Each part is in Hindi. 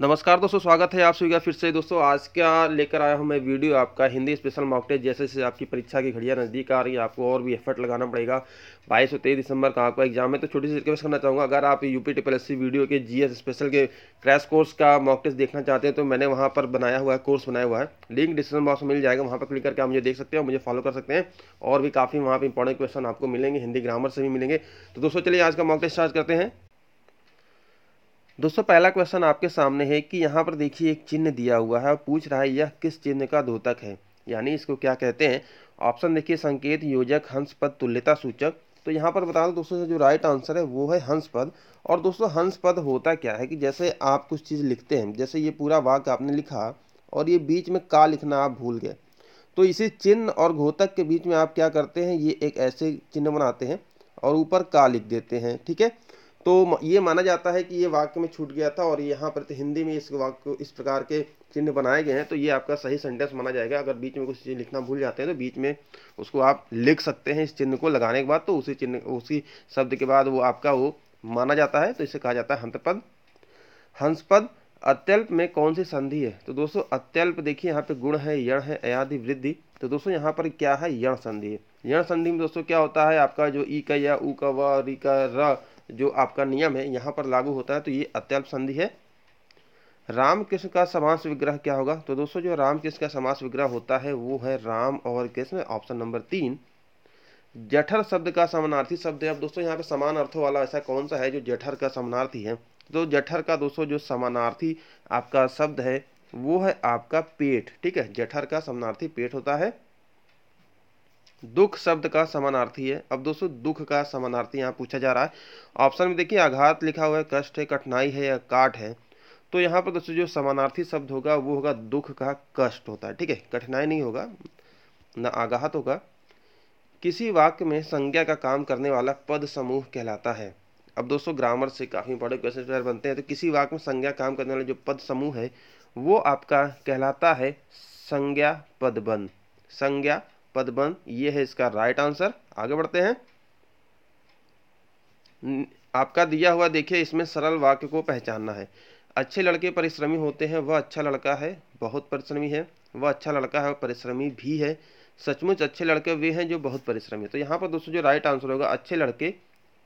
नमस्कार दोस्तों स्वागत है आप सभी का फिर से दोस्तों आज क्या लेकर आया हूं मैं वीडियो आपका हिंदी स्पेशल मॉक टेस्ट जैसे जैसे आपकी परीक्षा की घड़ियां नज़दीक आ रही है आपको और भी एफर्ट लगाना पड़ेगा बाईस और तेईस दिसंबर का आपका एग्जाम है तो छोटी सी रिक्वेस्ट करना चाहूँगा अगर आप यू पी वीडियो के जी स्पेशल के क्रैश कोर्स का मॉक टेस्ट देखना चाहते हैं तो मैंने वहाँ पर बनाया हुआ है कोर्स बनाया हुआ है लिंक डिस्क्रिप्शन बॉक्स में मिल जाएगा वहाँ पर क्लिक करके आप मुझे देख सकते हैं मुझे फॉलो कर सकते हैं और भी काफ़ी वहाँ पर इंपॉर्टेंट क्वेश्चन आपको मिलेंगे हिंदी ग्रामर से भी मिलेंगे तो दोस्तों चलिए आज का मॉक टेस्ट स्टार्ट करते हैं दोस्तों पहला क्वेश्चन आपके सामने है कि यहाँ पर देखिए एक चिन्ह दिया हुआ है और पूछ रहा है यह किस चिन्ह का द्योतक है यानी इसको क्या कहते हैं ऑप्शन देखिए संकेत योजक हंस पद तुल्यता सूचक तो यहाँ पर बता दो दोस्तों जो राइट आंसर है वो है हंस पद और दोस्तों हंस पद होता क्या है कि जैसे आप कुछ चीज़ लिखते हैं जैसे ये पूरा वाक्य आपने लिखा और ये बीच में का लिखना आप भूल गए तो इसी चिन्ह और घोतक के बीच में आप क्या करते हैं ये एक ऐसे चिन्ह बनाते हैं और ऊपर का लिख देते हैं ठीक है तो ये माना जाता है कि ये वाक्य में छूट गया था और यहाँ पर तो हिंदी में इस वाक्य इस प्रकार के चिन्ह बनाए गए हैं तो ये आपका सही सेंटेंस माना जाएगा अगर बीच में कुछ चीज़ लिखना भूल जाते हैं तो बीच में उसको आप लिख सकते हैं इस चिन्ह को लगाने के बाद तो उसी चिन्ह उसी शब्द के बाद वो आपका वो माना जाता है तो इसे कहा जाता है हंतपद हंसपद अत्यल्प में कौन सी संधि है तो दोस्तों अत्यल्प देखिए यहाँ पे गुण है यण है अयाधि वृद्धि तो दोस्तों यहाँ पर क्या है यण संधि है यण संधि में दोस्तों क्या होता है आपका जो ई का या ऊ का व री का र जो आपका नियम है यहाँ पर लागू होता है तो ये अत्यल्प संधि है रामकृष्ण का समास विग्रह क्या होगा तो दोस्तों जो रामकृष्ण का समास विग्रह होता है वो है राम और कृष्ण ऑप्शन नंबर तीन जठर शब्द का समानार्थी शब्द है अब दोस्तों यहाँ पे समान अर्थों वाला ऐसा कौन सा है जो जठर का समानार्थी है तो जठर का दोस्तों जो समानार्थी आपका शब्द है वो है आपका पेट ठीक है जठर का समानार्थी पेट होता है दुख शब्द का समानार्थी है अब दोस्तों दुख का समानार्थी यहाँ पूछा जा रहा है ऑप्शन में देखिए आघात लिखा हुआ है कष्ट है कठिनाई है या काट है तो यहाँ पर दोस्तों जो समानार्थी शब्द होगा वो होगा दुख का कष्ट होता है ठीक है कठिनाई नहीं होगा ना आघात होगा किसी वाक्य में संज्ञा का काम करने वाला पद समूह कहलाता है अब दोस्तों ग्रामर से काफ़ी बड़े क्वेश्चन बनते हैं तो किसी वाक्य में संज्ञा काम करने वाला जो पद समूह है वो आपका कहलाता है संज्ञा पद बन संज्ञा पद बन ये है इसका राइट आंसर आगे बढ़ते हैं आपका दिया हुआ देखिए इसमें सरल वाक्य को पहचानना है अच्छे लड़के परिश्रमी होते हैं वह अच्छा लड़का है बहुत परिश्रमी है वह अच्छा लड़का है और परिश्रमी भी है सचमुच अच्छे लड़के वे हैं जो बहुत परिश्रमी है तो यहाँ पर दोस्तों जो राइट आंसर होगा अच्छे लड़के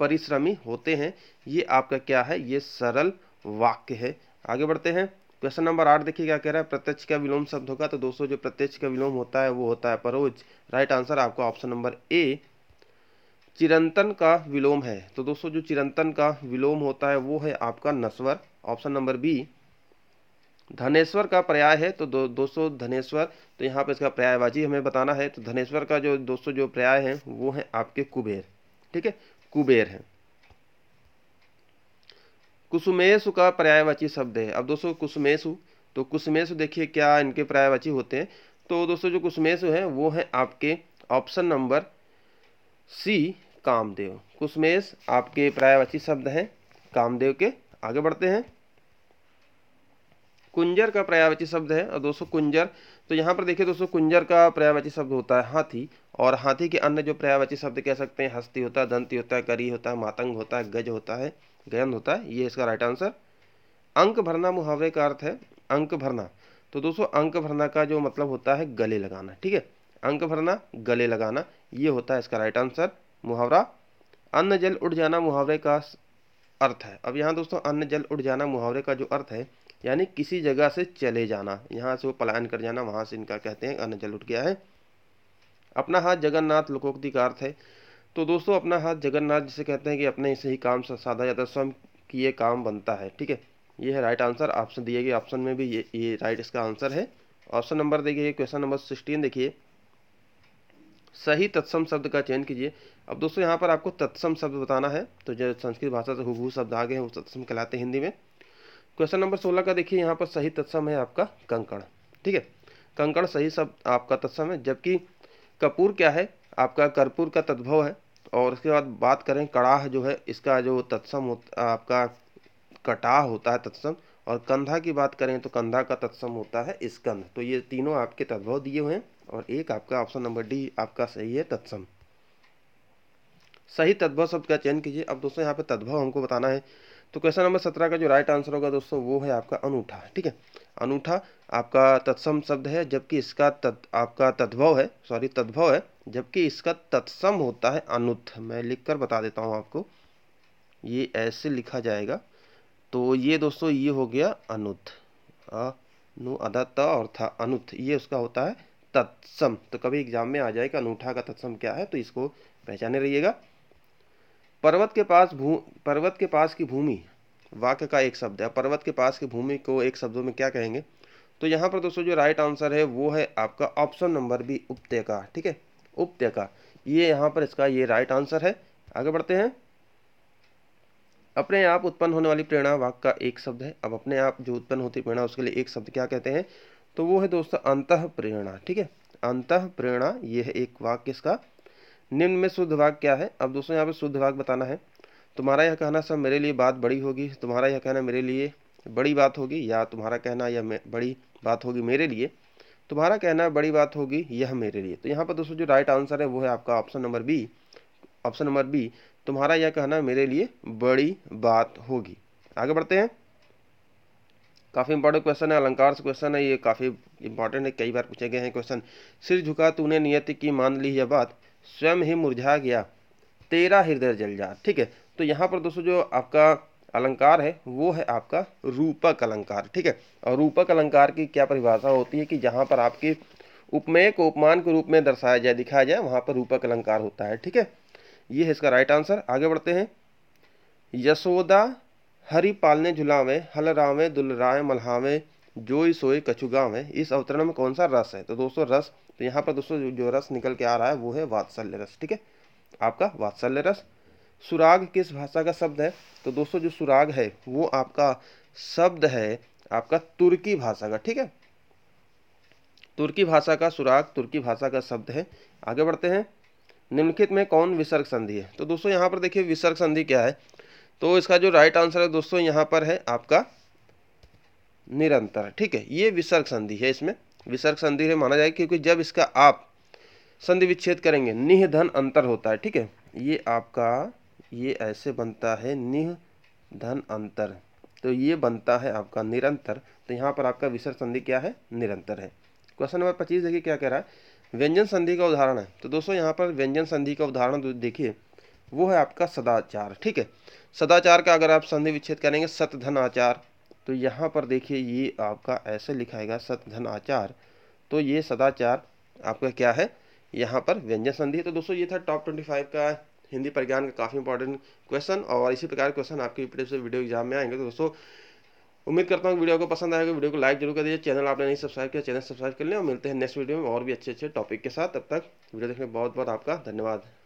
परिश्रमी होते हैं ये आपका क्या है ये सरल वाक्य है आगे बढ़ते हैं क्वेश्चन नंबर आठ देखिए क्या कह रहा है प्रत्यक्ष का विलोम शब्द होगा तो दोस्तों जो प्रत्यक्ष का विलोम होता है वो होता है परोज राइट आंसर आपका ऑप्शन नंबर ए चिरंतन का विलोम है तो दोस्तों जो चिरंतन का विलोम होता है वो है आपका नस्वर ऑप्शन नंबर बी धनेश्वर का पर्याय है तो दो दोस्तों धनेश्वर तो यहाँ पे इसका पर्यायवाची हमें बताना है तो धनेश्वर का जो दोस्तों जो पर्याय है वो है आपके कुबेर ठीक है कुबेर है कुसुमेशु का पर्यायवाची शब्द है अब दोस्तों कुसुमेशु तो कुसुमेश देखिए क्या इनके पर्यायवाची होते हैं तो दोस्तों जो कुसुमेशु है वो है आपके ऑप्शन नंबर सी कामदेव कुसुमेश आपके पर्यायवाची शब्द हैं कामदेव के आगे बढ़ते हैं कुंजर का पर्यायवाची शब्द है और दोस्तों कुंजर तो यहाँ पर देखिए दोस्तों कुंजर का पर्यायवाची शब्द होता है हाथी और हाथी के अन्य जो पर्यायवाची शब्द कह सकते हैं हस्ती होता है दंती होता है करी होता है मातंग होता है गज होता है गहन होता है ये इसका राइट आंसर अंक भरना मुहावरे का अर्थ है अंक भरना तो दोस्तों अंक भरना का जो मतलब होता है गले लगाना ठीक है अंक भरना गले लगाना ये होता है इसका राइट आंसर मुहावरा अन्न जल उड़ जाना मुहावरे का अर्थ है अब यहाँ दोस्तों अन्न जल उड़ जाना मुहावरे का जो अर्थ है यानी किसी जगह से चले जाना यहाँ से वो पलायन कर जाना वहाँ से इनका कहते हैं अन्न जल उठ गया है अपना हाथ जगन्नाथ लोकोक्ति का अर्थ है तो दोस्तों अपना हाथ जगन्नाथ जिसे कहते हैं कि अपने इसे ही काम साधा जाता है स्वयं किए काम बनता है ठीक है ये है राइट आंसर ऑप्शन दिए गए ऑप्शन में भी ये ये राइट इसका आंसर है ऑप्शन नंबर देखिए क्वेश्चन नंबर सिक्सटीन देखिए सही तत्सम शब्द का चयन कीजिए अब दोस्तों यहाँ पर आपको तत्सम शब्द बताना है तो जो संस्कृत भाषा से हुबहू शब्द आ गए हैं वो तत्सम कहलाते हैं हिंदी में क्वेश्चन नंबर सोलह का देखिए यहाँ पर सही तत्सम है आपका कंकड़ ठीक है कंकड़ सही शब्द आपका तत्सम है जबकि कपूर क्या है आपका कर्पूर का तद्भव है और उसके बाद बात करें कड़ाह जो है इसका जो तत्सम होता आपका कटाह होता है तत्सम और कंधा की बात करें तो कंधा का तत्सम होता है स्कंध तो ये तीनों आपके तद्भव दिए हुए हैं और एक आपका ऑप्शन नंबर डी आपका सही है तत्सम सही तद्भव शब्द का चयन कीजिए अब दोस्तों यहाँ पे तद्भव हमको बताना है तो क्वेश्चन नंबर सत्रह का जो राइट आंसर होगा दोस्तों वो है आपका अनूठा ठीक है अनूठा आपका तत्सम शब्द है जबकि इसका तत् आपका तद्भव है सॉरी तद्भव है जबकि इसका तत्सम होता है अनुथ मैं लिख कर बता देता हूँ आपको ये ऐसे लिखा जाएगा तो ये दोस्तों ये हो गया अनुथ अनु अदत और था अनुथ ये उसका होता है तत्सम तो कभी एग्जाम में आ जाएगा अनूठा का तत्सम क्या है तो इसको पहचाने रहिएगा पर्वत के पास भू पर्वत के पास की भूमि वाक्य का एक शब्द है पर्वत के पास की भूमि को एक शब्दों में क्या कहेंगे तो यहाँ पर दोस्तों जो राइट आंसर है वो है आपका ऑप्शन नंबर बी उपत्य ठीक है उपत्य ये यहाँ पर इसका ये राइट आंसर है आगे बढ़ते हैं अपने आप उत्पन्न होने वाली प्रेरणा वाक का एक शब्द है अब अपने आप जो उत्पन्न होती प्रेरणा उसके लिए एक शब्द क्या कहते हैं तो वो है दोस्तों अंत प्रेरणा ठीक है अंत प्रेरणा ये है एक वाक्य इसका निम्न में शुद्ध भाग क्या है अब दोस्तों यहाँ पे शुद्ध भाग बताना है तुम्हारा यह कहना सब मेरे लिए बात बड़ी होगी तुम्हारा यह कहना मेरे लिए बड़ी बात होगी या तुम्हारा कहना यह बड़ी बात होगी मेरे लिए तुम्हारा कहना बड़ी बात होगी यह मेरे लिए तो यहाँ पर दोस्तों जो राइट आंसर है वो है आपका option number B option number B तुम्हारा यह कहना मेरे लिए बड़ी बात होगी आगे बढ़ते हैं काफ़ी इंपॉर्टेंट क्वेश्चन है अलंकार से क्वेश्चन है ये काफ़ी इंपॉर्टेंट है कई बार पूछे गए हैं क्वेश्चन सिर झुका तूने नियति की मान ली यह बात स्वयं ही मुरझा गया तेरा हृदय जल जा ठीक है तो यहाँ पर दोस्तों जो आपका अलंकार है वो है आपका रूपक अलंकार ठीक है और रूपक अलंकार की क्या परिभाषा होती है कि जहाँ पर आपके उपमेय को उपमान के रूप में दर्शाया जाए दिखाया जाए वहाँ पर रूपक अलंकार होता है ठीक है ये है इसका राइट आंसर आगे बढ़ते हैं यशोदा हरि पालने झुलावें हलरावें दुलराएँ मल्हावें जोई सोई कछु है इस अवतरण में कौन सा रस है तो दोस्तों रस तो यहाँ पर दोस्तों जो रस निकल के आ रहा है वो है वात्सल्य रस ठीक है आपका वात्सल्य रस सुराग किस भाषा का शब्द है तो दोस्तों जो सुराग है वो आपका शब्द है आपका तुर्की भाषा का ठीक है तुर्की भाषा का सुराग तुर्की भाषा का शब्द है आगे बढ़ते हैं निम्नलिखित में कौन विसर्ग संधि है तो दोस्तों यहाँ पर देखिए विसर्ग संधि क्या है तो इसका जो राइट आंसर है दोस्तों यहाँ पर है आपका निरंतर ठीक है ये विसर्ग संधि है इसमें विसर्ग संधि है माना जाए क्योंकि जब इसका आप संधि विच्छेद करेंगे निह धन अंतर होता है ठीक है ये आपका ये ऐसे बनता है निह धन अंतर तो ये बनता है आपका निरंतर तो यहाँ पर आपका विसर्ग संधि क्या है निरंतर है क्वेश्चन नंबर पच्चीस देखिए क्या कह रहा है व्यंजन संधि का उदाहरण है तो दोस्तों यहाँ पर व्यंजन संधि का उदाहरण देखिए वो है आपका सदाचार ठीक है सदाचार का अगर आप संधि विच्छेद करेंगे धन आचार तो यहाँ पर देखिए ये आपका ऐसे लिखाएगा सतघन आचार तो ये सदाचार आपका क्या है यहाँ पर व्यंजन संधि तो दोस्तों ये था टॉप ट्वेंटी फाइव का हिंदी परिज्ञान का काफ़ी इंपॉर्टेंट क्वेश्चन और इसी प्रकार क्वेश्चन आपके से वीडियो एग्जाम में आएंगे तो दोस्तों उम्मीद करता हूँ वीडियो को पसंद आएगा वीडियो को लाइक जरूर कर दीजिए चैनल आपने नहीं सब्सक्राइब किया चैनल सब्सक्राइब कर लें और मिलते हैं नेक्स्ट वीडियो में और भी अच्छे अच्छे टॉपिक के साथ तब तक वीडियो देखने बहुत बहुत आपका धन्यवाद